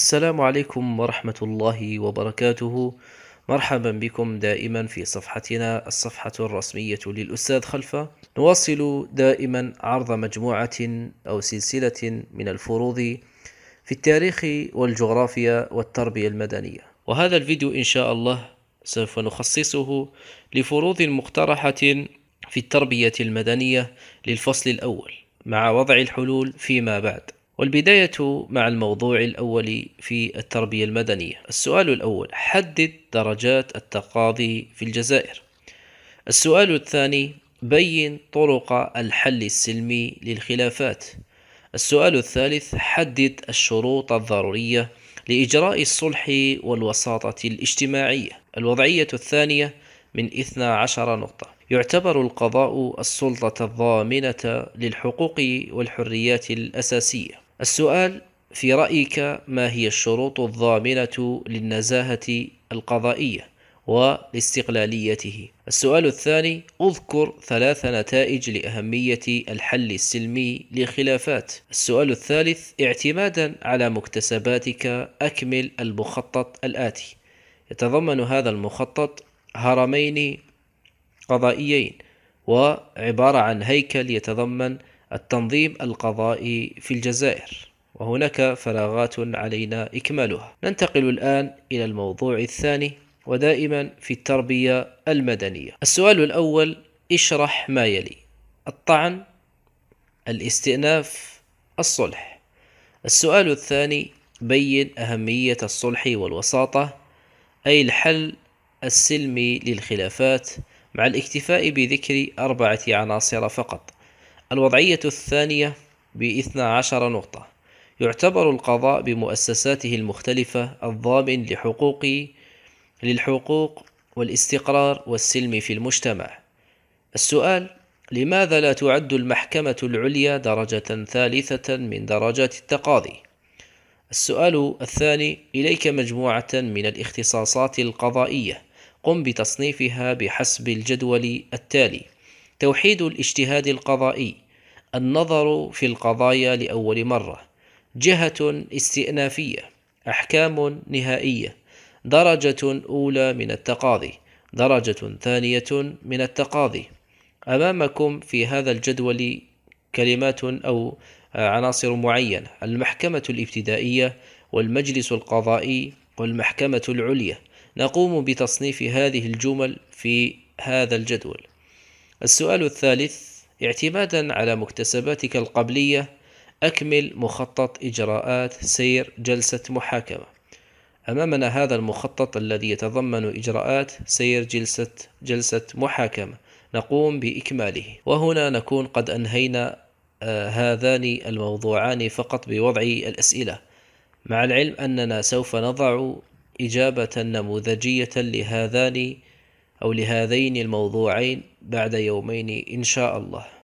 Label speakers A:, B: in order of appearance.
A: السلام عليكم ورحمة الله وبركاته مرحبا بكم دائما في صفحتنا الصفحة الرسمية للأستاذ خلفة نواصل دائما عرض مجموعة أو سلسلة من الفروض في التاريخ والجغرافيا والتربية المدنية وهذا الفيديو إن شاء الله سوف نخصصه لفروض مقترحة في التربية المدنية للفصل الأول مع وضع الحلول فيما بعد والبداية مع الموضوع الأول في التربية المدنية السؤال الأول حدد درجات التقاضي في الجزائر السؤال الثاني بين طرق الحل السلمي للخلافات السؤال الثالث حدد الشروط الضرورية لإجراء الصلح والوساطة الاجتماعية الوضعية الثانية من 12 نقطة يعتبر القضاء السلطة الضامنة للحقوق والحريات الأساسية السؤال في رأيك ما هي الشروط الضامنة للنزاهة القضائية ولاستقلاليته؟ السؤال الثاني اذكر ثلاث نتائج لأهمية الحل السلمي للخلافات. السؤال الثالث اعتمادا على مكتسباتك أكمل المخطط الآتي. يتضمن هذا المخطط هرمين قضائيين وعبارة عن هيكل يتضمن التنظيم القضائي في الجزائر وهناك فراغات علينا إكمالها ننتقل الآن إلى الموضوع الثاني ودائما في التربية المدنية السؤال الأول اشرح ما يلي الطعن الاستئناف الصلح السؤال الثاني بين أهمية الصلح والوساطة أي الحل السلمي للخلافات مع الاكتفاء بذكر أربعة عناصر فقط الوضعية الثانية باثنى عشر نقطة يعتبر القضاء بمؤسساته المختلفة الضامن لحقوق للحقوق والاستقرار والسلم في المجتمع السؤال لماذا لا تعد المحكمة العليا درجة ثالثة من درجات التقاضي؟ السؤال الثاني إليك مجموعة من الاختصاصات القضائية قم بتصنيفها بحسب الجدول التالي توحيد الاجتهاد القضائي النظر في القضايا لأول مرة جهة استئنافية أحكام نهائية درجة أولى من التقاضي درجة ثانية من التقاضي أمامكم في هذا الجدول كلمات أو عناصر معينة المحكمة الابتدائية والمجلس القضائي والمحكمة العليا نقوم بتصنيف هذه الجمل في هذا الجدول السؤال الثالث اعتمادا على مكتسباتك القبلية أكمل مخطط إجراءات سير جلسة محاكمة أمامنا هذا المخطط الذي يتضمن إجراءات سير جلسة جلسة محاكمة نقوم بإكماله وهنا نكون قد أنهينا آه، هذان الموضوعان فقط بوضع الأسئلة مع العلم أننا سوف نضع إجابة نموذجية لهذان أو لهذين الموضوعين بعد يومين إن شاء الله